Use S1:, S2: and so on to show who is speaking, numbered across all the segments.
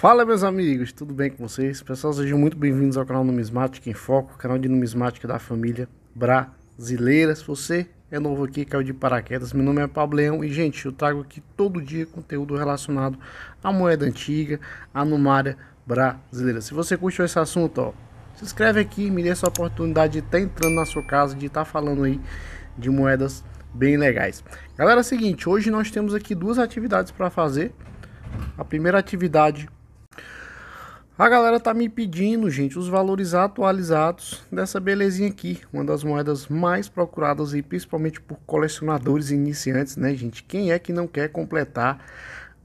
S1: Fala meus amigos, tudo bem com vocês? Pessoal, sejam muito bem-vindos ao canal Numismática em Foco, canal de numismática da família brasileira. Se você é novo aqui, caiu de paraquedas, meu nome é Pablo Leão e gente, eu trago aqui todo dia conteúdo relacionado à moeda antiga, à numária brasileira. Se você curtiu esse assunto, ó, se inscreve aqui, me dê essa oportunidade de estar tá entrando na sua casa, de estar tá falando aí de moedas bem legais. Galera, é o seguinte, hoje nós temos aqui duas atividades para fazer. A primeira atividade a galera tá me pedindo, gente, os valores atualizados dessa belezinha aqui, uma das moedas mais procuradas e principalmente por colecionadores iniciantes, né, gente? Quem é que não quer completar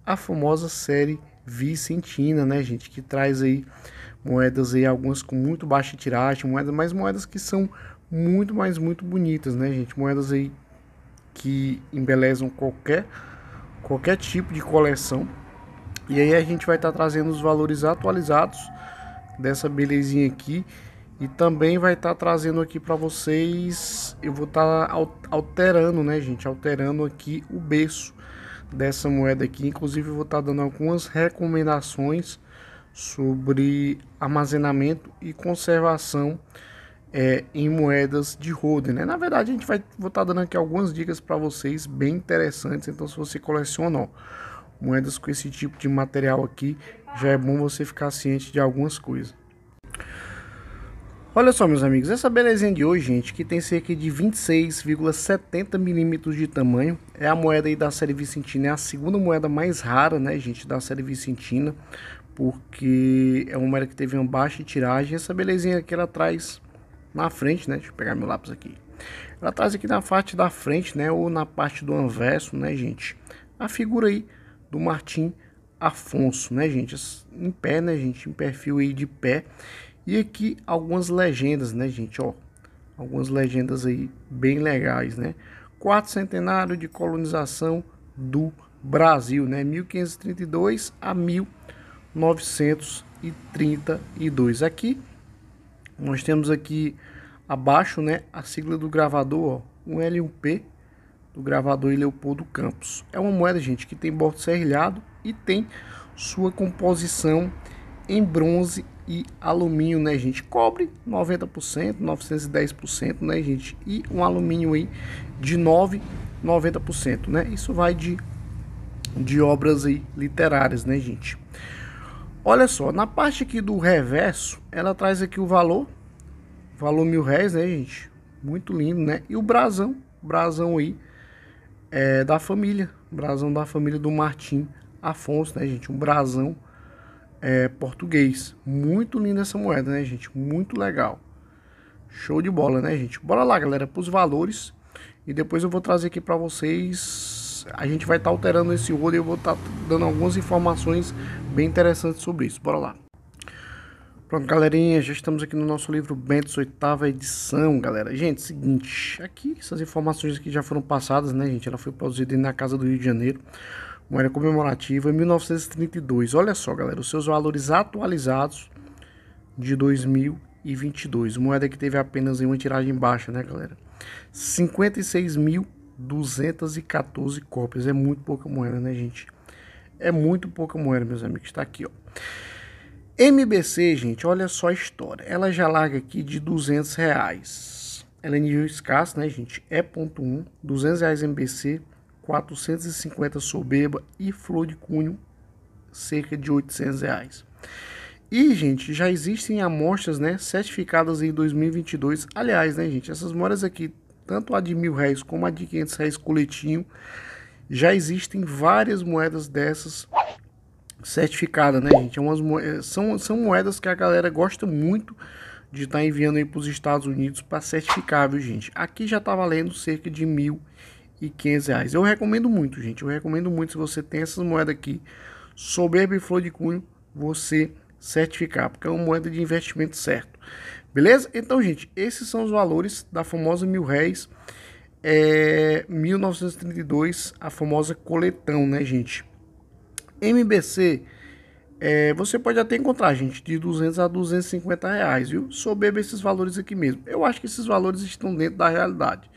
S1: a famosa série Vicentina, né, gente, que traz aí moedas aí algumas com muito baixa tiragem, moedas, mas moedas que são muito, mais muito bonitas, né, gente? Moedas aí que embelezam qualquer qualquer tipo de coleção, e aí a gente vai estar tá trazendo os valores atualizados dessa belezinha aqui. E também vai estar tá trazendo aqui para vocês, eu vou estar tá alterando, né gente, alterando aqui o berço dessa moeda aqui. Inclusive eu vou estar tá dando algumas recomendações sobre armazenamento e conservação é, em moedas de holding. Né? Na verdade, a gente vai vou estar tá dando aqui algumas dicas para vocês bem interessantes. Então, se você coleciona, moedas com esse tipo de material aqui, já é bom você ficar ciente de algumas coisas. Olha só, meus amigos, essa belezinha de hoje, gente, que tem cerca de 26,70 milímetros de tamanho, é a moeda aí da série Vicentina, é a segunda moeda mais rara, né, gente, da série Vicentina, porque é uma moeda que teve uma baixa tiragem. Essa belezinha aqui, ela traz na frente, né, deixa eu pegar meu lápis aqui, ela traz aqui na parte da frente, né, ou na parte do anverso, né, gente, a figura aí do Martim Afonso, né, gente? Em pé, né, gente? Em perfil aí de pé. E aqui algumas legendas, né, gente? Ó, algumas legendas aí bem legais, né? Quarto centenário de colonização do Brasil, né? 1532 a 1932. Aqui nós temos aqui abaixo, né, a sigla do gravador, ó, um L1P do gravador Leopoldo Campos. É uma moeda, gente, que tem bordo serrilhado e tem sua composição em bronze e alumínio, né, gente? Cobre 90%, 910%, né, gente? E um alumínio aí de 9, 90%, né? Isso vai de, de obras aí literárias, né, gente? Olha só, na parte aqui do reverso, ela traz aqui o valor, valor mil réis, né, gente? Muito lindo, né? E o brasão, brasão aí é, da família, brasão da família do Martim Afonso, né, gente? Um brasão é, português. Muito linda essa moeda, né, gente? Muito legal. Show de bola, né, gente? Bora lá, galera, para os valores. E depois eu vou trazer aqui para vocês. A gente vai estar tá alterando esse ouro e eu vou estar tá dando algumas informações bem interessantes sobre isso. Bora lá. Pronto, galerinha, já estamos aqui no nosso livro Bentes, oitava edição, galera. Gente, seguinte, aqui essas informações aqui já foram passadas, né, gente? Ela foi produzida na Casa do Rio de Janeiro, uma comemorativa em 1932. Olha só, galera, os seus valores atualizados de 2022. Moeda que teve apenas uma tiragem baixa, né, galera? 56.214 cópias. É muito pouca moeda, né, gente? É muito pouca moeda, meus amigos. Está aqui, ó. MBC, gente, olha só a história. Ela já larga aqui de 200 reais. Ela é nível escasso, né, gente? É ponto 1. Um, 200 reais MBC, 450 soberba e flor de cunho, cerca de 800 reais. E, gente, já existem amostras, né, certificadas em 2022. Aliás, né, gente, essas moras aqui, tanto a de mil reais como a de 500 reais coletinho, já existem várias moedas dessas certificada, né, gente? É umas moedas, é, são, são moedas que a galera gosta muito de estar tá enviando aí para os Estados Unidos para certificar, viu, gente? Aqui já está valendo cerca de mil e reais. Eu recomendo muito, gente. Eu recomendo muito se você tem essas moedas aqui, soberba e flor de cunho, você certificar, porque é uma moeda de investimento certo. Beleza? Então, gente, esses são os valores da famosa mil réis, é, 1932, a famosa coletão, né, gente? MBC, é, você pode até encontrar, gente, de 200 a 250 reais, viu? Soberba esses valores aqui mesmo. Eu acho que esses valores estão dentro da realidade.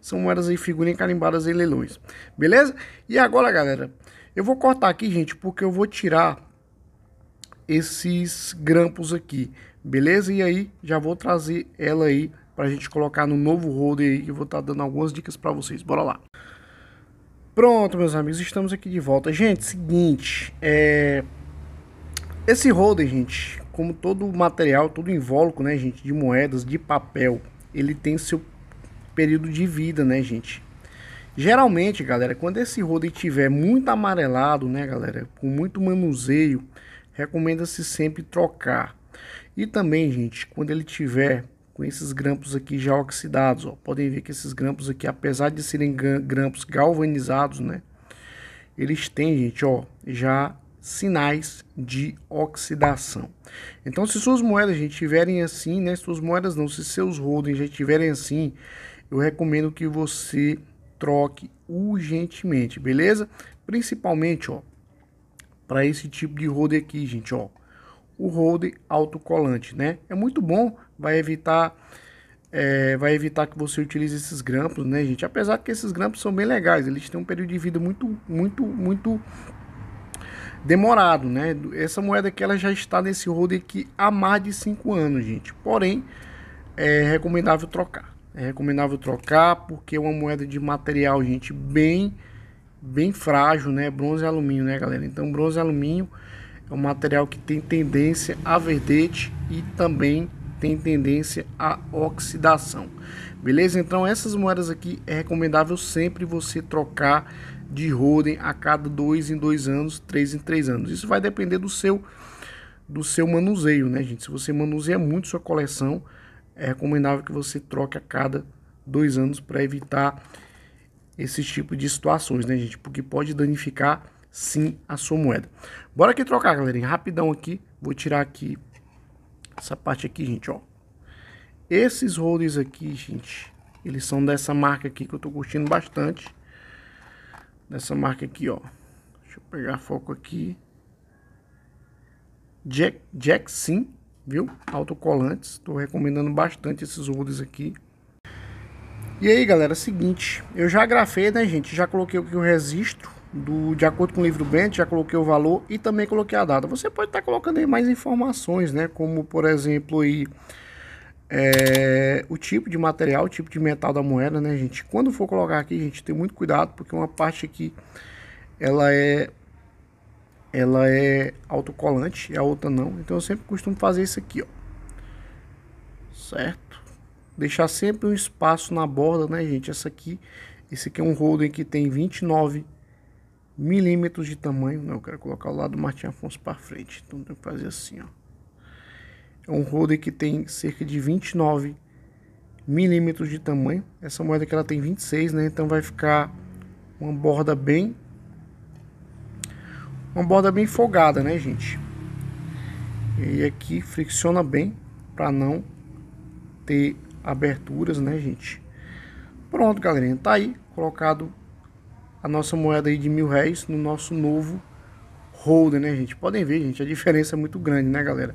S1: São moedas em figurinha carimbadas em leilões, beleza? E agora, galera, eu vou cortar aqui, gente, porque eu vou tirar esses grampos aqui, beleza? E aí, já vou trazer ela aí pra gente colocar no novo holder aí, que eu vou estar tá dando algumas dicas pra vocês. Bora lá! Pronto, meus amigos, estamos aqui de volta. Gente, seguinte, é... esse holder, gente, como todo material, todo invólucro, né, gente, de moedas, de papel, ele tem seu período de vida, né, gente? Geralmente, galera, quando esse holder tiver muito amarelado, né, galera, com muito manuseio, recomenda-se sempre trocar. E também, gente, quando ele tiver com esses grampos aqui já oxidados. Ó. Podem ver que esses grampos aqui, apesar de serem grampos galvanizados, né? Eles têm, gente, ó, já sinais de oxidação. Então, se suas moedas gente, tiverem assim, né? Se suas moedas não, se seus holdings já tiverem assim, eu recomendo que você troque urgentemente, beleza? Principalmente, ó, para esse tipo de holder aqui, gente, ó. O holder autocolante, né? É muito bom vai evitar é, vai evitar que você utilize esses grampos, né, gente? Apesar que esses grampos são bem legais, eles têm um período de vida muito, muito, muito demorado, né? Essa moeda aqui ela já está nesse rodo aqui há mais de 5 anos, gente. Porém, é recomendável trocar. É recomendável trocar porque é uma moeda de material, gente, bem bem frágil, né? Bronze e alumínio, né, galera? Então, bronze e alumínio é um material que tem tendência a verdete e também tem tendência à oxidação. Beleza? Então essas moedas aqui é recomendável sempre você trocar de rodem a cada dois em dois anos, três em três anos. Isso vai depender do seu do seu manuseio, né, gente? Se você manuseia muito sua coleção, é recomendável que você troque a cada dois anos para evitar esse tipo de situações, né, gente? Porque pode danificar sim a sua moeda. Bora aqui trocar, galerinha. Rapidão aqui. Vou tirar aqui essa parte aqui, gente, ó. Esses rollers aqui, gente, eles são dessa marca aqui que eu tô curtindo bastante. Dessa marca aqui, ó. Deixa eu pegar foco aqui. Jack, Jack Sim, viu? Autocolantes. Tô recomendando bastante esses rollers aqui. E aí, galera, é seguinte. Eu já grafei, né, gente? Já coloquei o que eu registro do, de acordo com o livro Bent, já coloquei o valor e também coloquei a data. Você pode estar tá colocando aí mais informações, né? Como, por exemplo, aí, é, o tipo de material, o tipo de metal da moeda, né, gente? Quando for colocar aqui, gente, tem muito cuidado, porque uma parte aqui, ela é ela é autocolante e a outra não. Então eu sempre costumo fazer isso aqui, ó. Certo? Deixar sempre um espaço na borda, né, gente? Essa aqui, esse aqui é um holding que tem 29 milímetros de tamanho. Não, né? eu quero colocar o lado do Martin Afonso para frente. Então tem que fazer assim, ó. É um roller que tem cerca de 29 milímetros de tamanho. Essa moeda que ela tem 26, né? Então vai ficar uma borda bem uma borda bem folgada, né, gente? E aqui fricciona bem para não ter aberturas, né, gente? Pronto, galerinha, tá aí colocado a nossa moeda aí de mil réis no nosso novo holder, né, gente? Podem ver, gente, a diferença é muito grande, né, galera?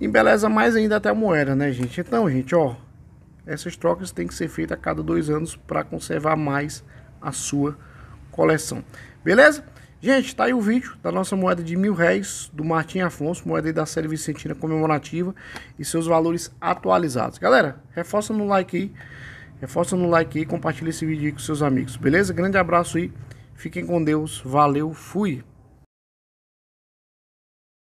S1: Embeleza mais ainda até a moeda, né, gente? Então, gente, ó, essas trocas têm que ser feitas a cada dois anos para conservar mais a sua coleção. Beleza? Gente, tá aí o vídeo da nossa moeda de mil réis do Martim Afonso, moeda da série Vicentina comemorativa e seus valores atualizados. Galera, reforça no like aí. Reforça no like aí e compartilha esse vídeo aí com seus amigos, beleza? Grande abraço aí, fiquem com Deus, valeu, fui!